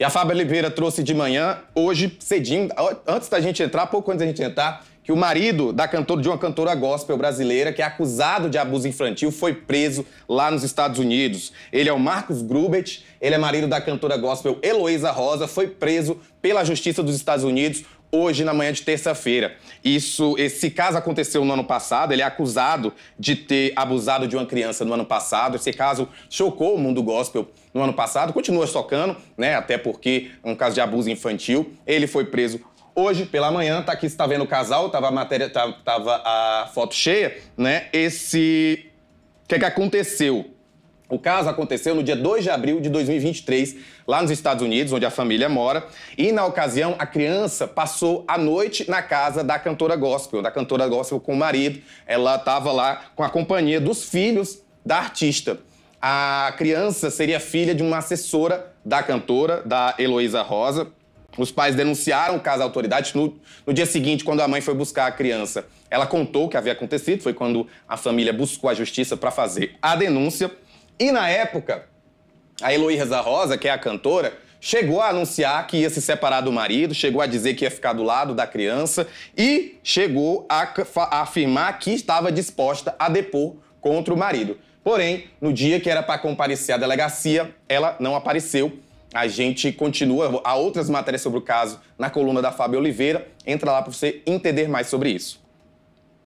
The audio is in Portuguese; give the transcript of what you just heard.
E a Fábio Oliveira trouxe de manhã, hoje, cedinho, antes da gente entrar, pouco antes da gente entrar, que o marido da cantora, de uma cantora gospel brasileira, que é acusado de abuso infantil, foi preso lá nos Estados Unidos. Ele é o Marcos Grubet, ele é marido da cantora gospel Heloísa Rosa, foi preso pela Justiça dos Estados Unidos hoje na manhã de terça-feira. Isso, esse caso aconteceu no ano passado. Ele é acusado de ter abusado de uma criança no ano passado. Esse caso chocou o mundo gospel no ano passado. Continua chocando, né? Até porque é um caso de abuso infantil. Ele foi preso Hoje pela manhã, tá aqui, você tá vendo o casal, tava a matéria, tá, tava, a foto cheia, né? Esse. O que é que aconteceu? O caso aconteceu no dia 2 de abril de 2023, lá nos Estados Unidos, onde a família mora. E na ocasião, a criança passou a noite na casa da cantora gospel, da cantora gospel com o marido. Ela estava lá com a companhia dos filhos da artista. A criança seria filha de uma assessora da cantora, da Heloísa Rosa, os pais denunciaram o caso à autoridade. No, no, dia seguinte, quando a mãe foi buscar a criança, ela contou o que havia acontecido. Foi quando a família buscou a justiça para fazer a denúncia. E na época, a Heloísa Rosa, que é a cantora, chegou a anunciar que ia se separar do marido, chegou a dizer que ia ficar do lado da criança e chegou a, a afirmar que estava disposta a depor contra o marido. Porém, no dia que era para comparecer à delegacia, ela não apareceu a gente continua. Há outras matérias sobre o caso na coluna da Fábio Oliveira. Entra lá para você entender mais sobre isso.